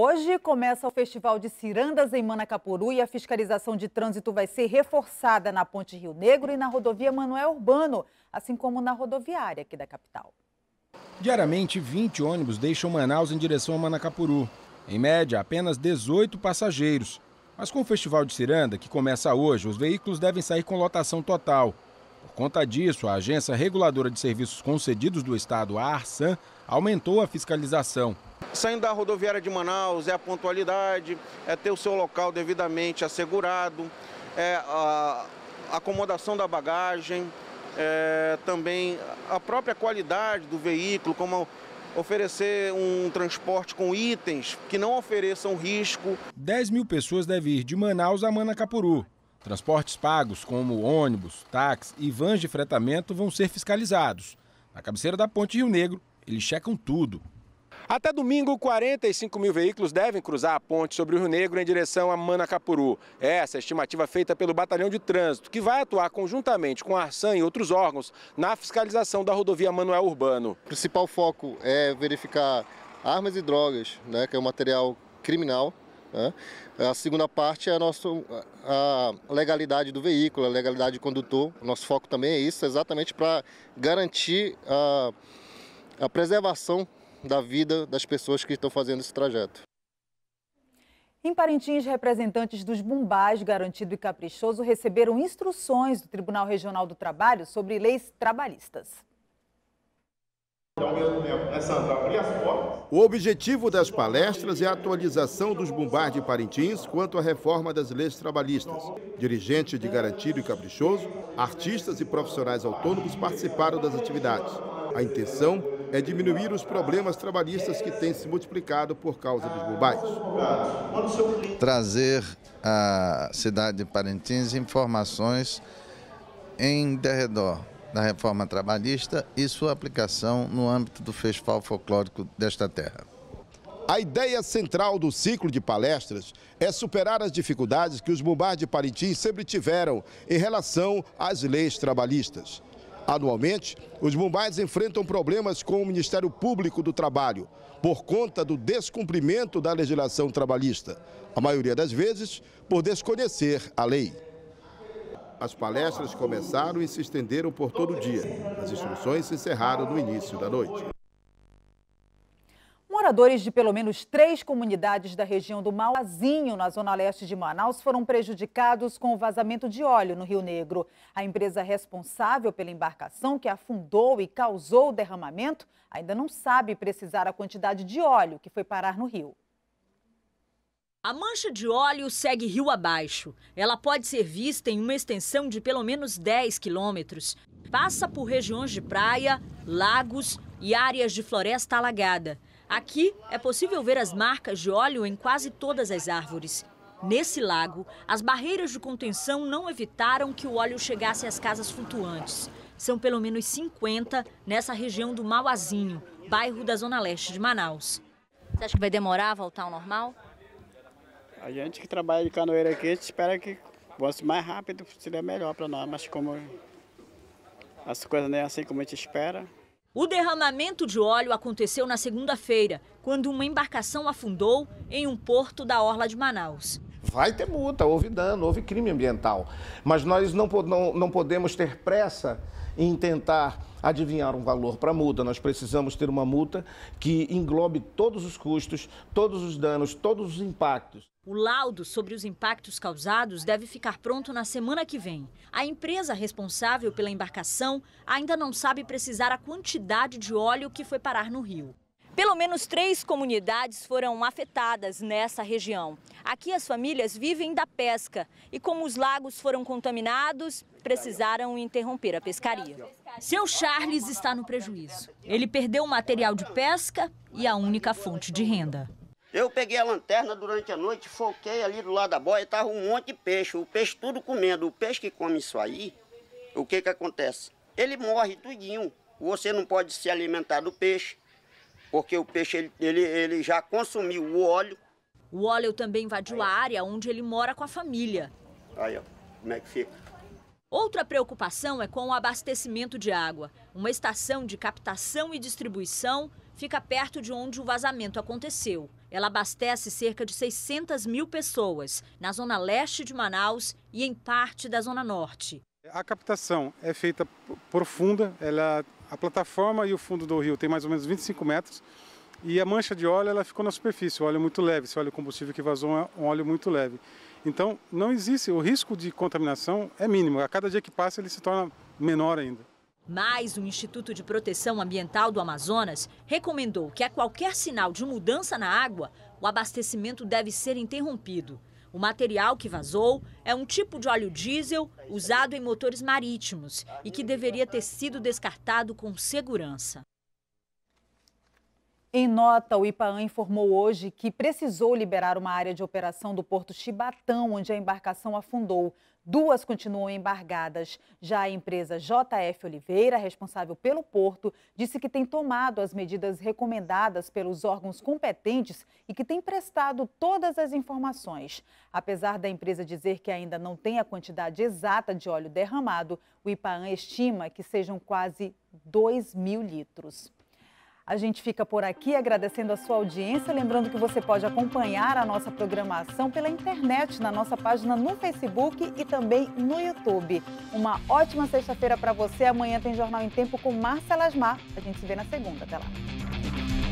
Hoje começa o Festival de Cirandas em Manacapuru e a fiscalização de trânsito vai ser reforçada na Ponte Rio Negro e na rodovia Manuel Urbano, assim como na rodoviária aqui da capital. Diariamente, 20 ônibus deixam Manaus em direção a Manacapuru. Em média, apenas 18 passageiros. Mas com o Festival de Ciranda, que começa hoje, os veículos devem sair com lotação total. Por conta disso, a Agência Reguladora de Serviços Concedidos do Estado, a ARSAN, aumentou a fiscalização Saindo da rodoviária de Manaus é a pontualidade, é ter o seu local devidamente assegurado, é a acomodação da bagagem, é também a própria qualidade do veículo, como oferecer um transporte com itens que não ofereçam risco. 10 mil pessoas devem ir de Manaus a Manacapuru. Transportes pagos, como ônibus, táxi e vans de fretamento, vão ser fiscalizados. Na cabeceira da Ponte Rio Negro, eles checam tudo. Até domingo, 45 mil veículos devem cruzar a ponte sobre o Rio Negro em direção a Manacapuru. Essa é a estimativa feita pelo Batalhão de Trânsito, que vai atuar conjuntamente com a Arsan e outros órgãos na fiscalização da rodovia Manuel Urbano. O principal foco é verificar armas e drogas, né, que é um material criminal, né. a segunda parte é a, a legalidade do veículo, a legalidade do condutor. O nosso foco também é isso, exatamente para garantir a, a preservação da vida das pessoas que estão fazendo esse trajeto. Em Parintins, representantes dos Bumbás Garantido e Caprichoso receberam instruções do Tribunal Regional do Trabalho sobre leis trabalhistas. O objetivo das palestras é a atualização dos bumbás de Parintins quanto à reforma das leis trabalhistas. Dirigentes de Garantido e Caprichoso, artistas e profissionais autônomos participaram das atividades. A intenção é diminuir os problemas trabalhistas que têm se multiplicado por causa dos bobais. Trazer à cidade de Parintins informações em derredor da reforma trabalhista e sua aplicação no âmbito do festival folclórico desta terra. A ideia central do ciclo de palestras é superar as dificuldades que os bombás de Parintins sempre tiveram em relação às leis trabalhistas. Anualmente, os mumbais enfrentam problemas com o Ministério Público do Trabalho por conta do descumprimento da legislação trabalhista, a maioria das vezes por desconhecer a lei. As palestras começaram e se estenderam por todo o dia. As instruções se encerraram no início da noite. Moradores de pelo menos três comunidades da região do Mauazinho, na zona leste de Manaus, foram prejudicados com o vazamento de óleo no Rio Negro. A empresa responsável pela embarcação que afundou e causou o derramamento ainda não sabe precisar a quantidade de óleo que foi parar no rio. A mancha de óleo segue rio abaixo. Ela pode ser vista em uma extensão de pelo menos 10 quilômetros. Passa por regiões de praia, lagos e áreas de floresta alagada. Aqui é possível ver as marcas de óleo em quase todas as árvores. Nesse lago, as barreiras de contenção não evitaram que o óleo chegasse às casas flutuantes. São pelo menos 50 nessa região do Mauazinho, bairro da Zona Leste de Manaus. Você acha que vai demorar a voltar ao normal? A gente que trabalha de canoeira aqui, espera que fosse mais rápido, seria melhor para nós, mas como as coisas não é assim como a gente espera, o derramamento de óleo aconteceu na segunda-feira, quando uma embarcação afundou em um porto da Orla de Manaus. Vai ter multa, houve dano, houve crime ambiental. Mas nós não, não, não podemos ter pressa em tentar adivinhar um valor para a multa. Nós precisamos ter uma multa que englobe todos os custos, todos os danos, todos os impactos. O laudo sobre os impactos causados deve ficar pronto na semana que vem. A empresa responsável pela embarcação ainda não sabe precisar a quantidade de óleo que foi parar no rio. Pelo menos três comunidades foram afetadas nessa região. Aqui as famílias vivem da pesca e, como os lagos foram contaminados, precisaram interromper a pescaria. Seu Charles está no prejuízo. Ele perdeu o material de pesca e a única fonte de renda. Eu peguei a lanterna durante a noite, foquei ali do lado da boia, tava um monte de peixe, o peixe tudo comendo. O peixe que come isso aí, o que que acontece? Ele morre tudinho. Você não pode se alimentar do peixe, porque o peixe ele, ele, ele já consumiu o óleo. O óleo também invadiu a área onde ele mora com a família. Aí, ó, como é que fica? Outra preocupação é com o abastecimento de água. Uma estação de captação e distribuição fica perto de onde o vazamento aconteceu. Ela abastece cerca de 600 mil pessoas na zona leste de Manaus e em parte da zona norte. A captação é feita profunda, ela, a plataforma e o fundo do rio tem mais ou menos 25 metros e a mancha de óleo ela ficou na superfície, o óleo é muito leve, esse óleo combustível que vazou é um óleo muito leve. Então não existe, o risco de contaminação é mínimo, a cada dia que passa ele se torna menor ainda. Mas o Instituto de Proteção Ambiental do Amazonas recomendou que, a qualquer sinal de mudança na água, o abastecimento deve ser interrompido. O material que vazou é um tipo de óleo diesel usado em motores marítimos e que deveria ter sido descartado com segurança. Em nota, o IPAAN informou hoje que precisou liberar uma área de operação do Porto Chibatão, onde a embarcação afundou. Duas continuam embargadas. Já a empresa JF Oliveira, responsável pelo porto, disse que tem tomado as medidas recomendadas pelos órgãos competentes e que tem prestado todas as informações. Apesar da empresa dizer que ainda não tem a quantidade exata de óleo derramado, o IPAAN estima que sejam quase 2 mil litros. A gente fica por aqui agradecendo a sua audiência, lembrando que você pode acompanhar a nossa programação pela internet, na nossa página no Facebook e também no YouTube. Uma ótima sexta-feira para você. Amanhã tem Jornal em Tempo com Marcela Asmar. A gente se vê na segunda. Até lá.